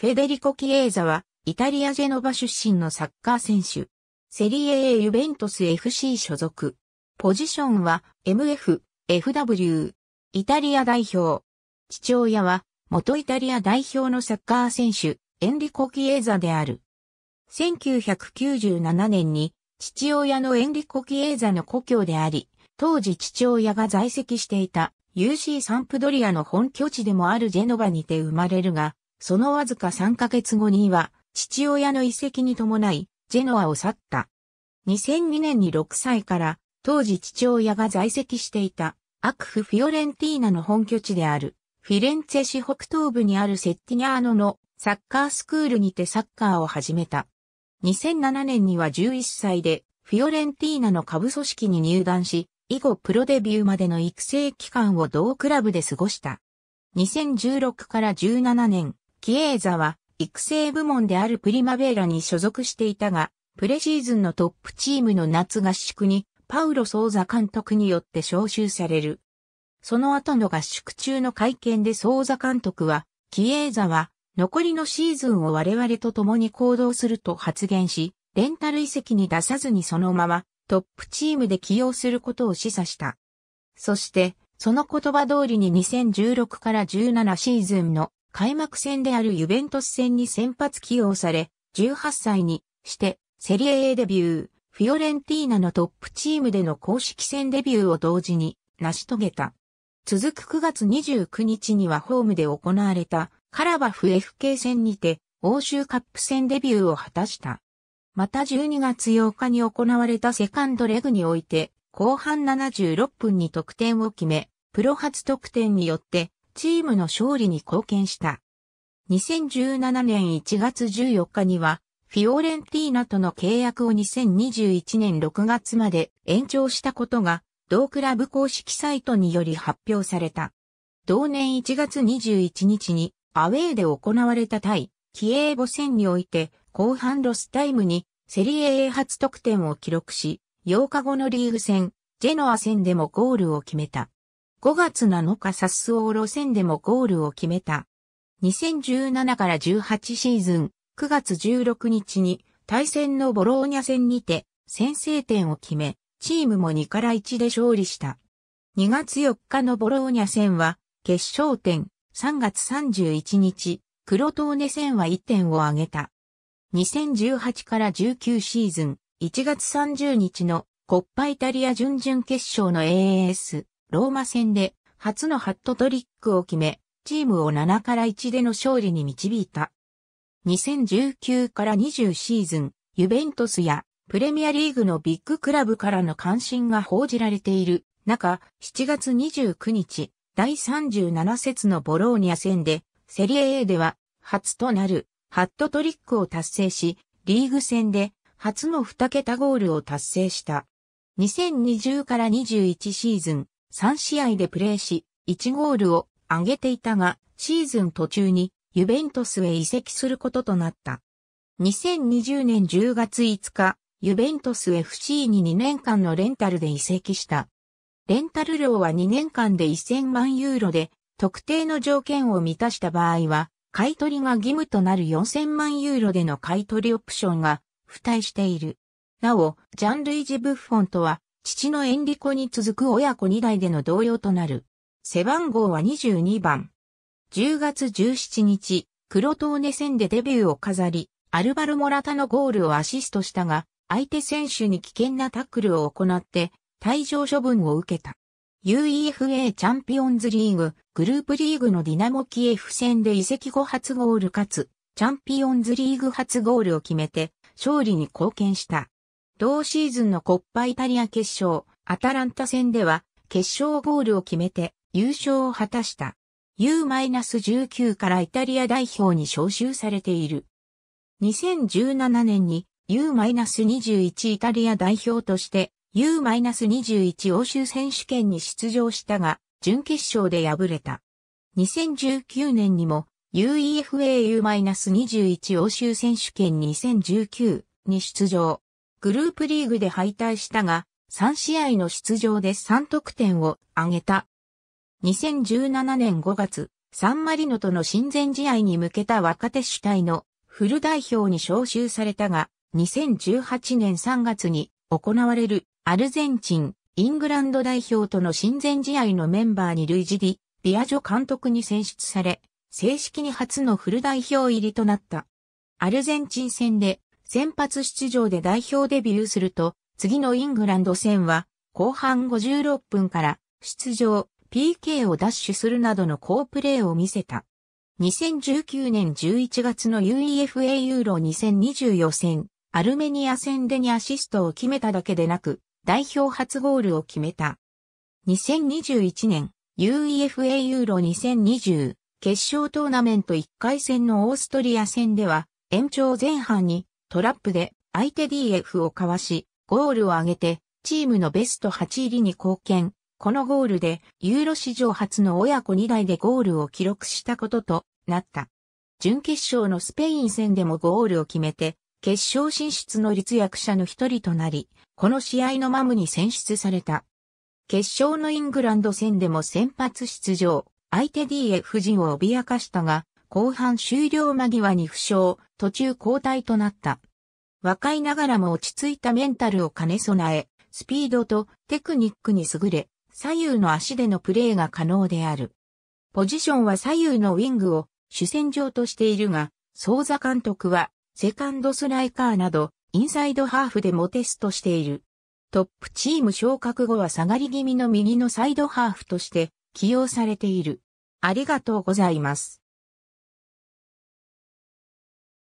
フェデリコ・キエーザは、イタリア・ジェノバ出身のサッカー選手。セリエ A ユベントス FC 所属。ポジションは MF、FW。イタリア代表。父親は、元イタリア代表のサッカー選手、エンリコ・キエーザである。1997年に、父親のエンリコ・キエーザの故郷であり、当時父親が在籍していた UC サンプドリアの本拠地でもあるジェノバにて生まれるが、そのわずか3ヶ月後には、父親の遺跡に伴い、ジェノアを去った。2002年に6歳から、当時父親が在籍していた、アクフ・フィオレンティーナの本拠地である、フィレンツェ市北東部にあるセッティニャーノのサッカースクールにてサッカーを始めた。2007年には11歳で、フィオレンティーナの下部組織に入団し、以後プロデビューまでの育成期間を同クラブで過ごした。2016から17年、キエーザは育成部門であるプリマベーラに所属していたが、プレシーズンのトップチームの夏合宿にパウロ・ソーザ監督によって招集される。その後の合宿中の会見でソーザ監督は、キエーザは残りのシーズンを我々と共に行動すると発言し、レンタル遺跡に出さずにそのままトップチームで起用することを示唆した。そして、その言葉通りに2016から17シーズンの開幕戦であるユベントス戦に先発起用され、18歳にしてセリエ A デビュー、フィオレンティーナのトップチームでの公式戦デビューを同時に成し遂げた。続く9月29日にはホームで行われたカラバフ FK 戦にて欧州カップ戦デビューを果たした。また12月8日に行われたセカンドレグにおいて後半76分に得点を決め、プロ初得点によってチームの勝利に貢献した。2017年1月14日には、フィオレンティーナとの契約を2021年6月まで延長したことが、同クラブ公式サイトにより発表された。同年1月21日に、アウェーで行われた対、キエーボ戦において、後半ロスタイムに、セリエ A 初得点を記録し、8日後のリーグ戦、ジェノア戦でもゴールを決めた。5月7日サスオー路線でもゴールを決めた。2017から18シーズン9月16日に対戦のボローニャ戦にて先制点を決め、チームも2から1で勝利した。2月4日のボローニャ戦は決勝点3月31日、黒トーネ戦は1点を挙げた。2018から19シーズン1月30日のコッパイタリア準々決勝の a s ローマ戦で初のハットトリックを決め、チームを7から1での勝利に導いた。2019から20シーズン、ユベントスやプレミアリーグのビッグクラブからの関心が報じられている中、7月29日、第37節のボローニャ戦で、セリエ A では初となるハットトリックを達成し、リーグ戦で初の2桁ゴールを達成した。2020から21シーズン、3試合でプレーし、1ゴールを挙げていたが、シーズン途中にユベントスへ移籍することとなった。2020年10月5日、ユベントス FC に2年間のレンタルで移籍した。レンタル料は2年間で1000万ユーロで、特定の条件を満たした場合は、買取が義務となる4000万ユーロでの買取オプションが付帯している。なお、ジャンルイジ・ブッフォンとは父のエンリコに続く親子2代での同様となる。背番号は22番。10月17日、黒トーネ戦でデビューを飾り、アルバル・モラタのゴールをアシストしたが、相手選手に危険なタックルを行って、退場処分を受けた。UEFA チャンピオンズリーグ、グループリーグのディナモキエフ戦で移籍後初ゴールかつ、チャンピオンズリーグ初ゴールを決めて、勝利に貢献した。同シーズンのコッパイタリア決勝、アタランタ戦では決勝ゴールを決めて優勝を果たした。U-19 からイタリア代表に招集されている。2017年に U-21 イタリア代表として U-21 欧州選手権に出場したが、準決勝で敗れた。2019年にも UEFAU-21 欧州選手権2019に出場。グループリーグで敗退したが、3試合の出場で3得点を挙げた。2017年5月、サンマリノとの親善試合に向けた若手主体のフル代表に招集されたが、2018年3月に行われるアルゼンチン、イングランド代表との親善試合のメンバーに類似り、ビアジョ監督に選出され、正式に初のフル代表入りとなった。アルゼンチン戦で先発出場で代表デビューすると、次のイングランド戦は、後半56分から出場、PK をダッシュするなどの好プレーを見せた。2019年11月の UEFA ユーロ2020予選、アルメニア戦でにアシストを決めただけでなく、代表初ゴールを決めた。2021年、UEFA ユーロ2020決勝トーナメント1回戦のオーストリア戦では、延長前半にトラップで相手 DF をかわし、ゴールを挙げて、チームのベスト8入りに貢献。このゴールで、ユーロ史上初の親子2代でゴールを記録したこととなった。準決勝のスペイン戦でもゴールを決めて、決勝進出の立役者の一人となり、この試合のマムに選出された。決勝のイングランド戦でも先発出場、相手 DF 陣を脅かしたが、後半終了間際に負傷、途中交代となった。若いながらも落ち着いたメンタルを兼ね備え、スピードとテクニックに優れ、左右の足でのプレーが可能である。ポジションは左右のウィングを主戦場としているが、総座監督は、セカンドスライカーなど、インサイドハーフでもテストしている。トップチーム昇格後は下がり気味の右のサイドハーフとして起用されている。ありがとうございます。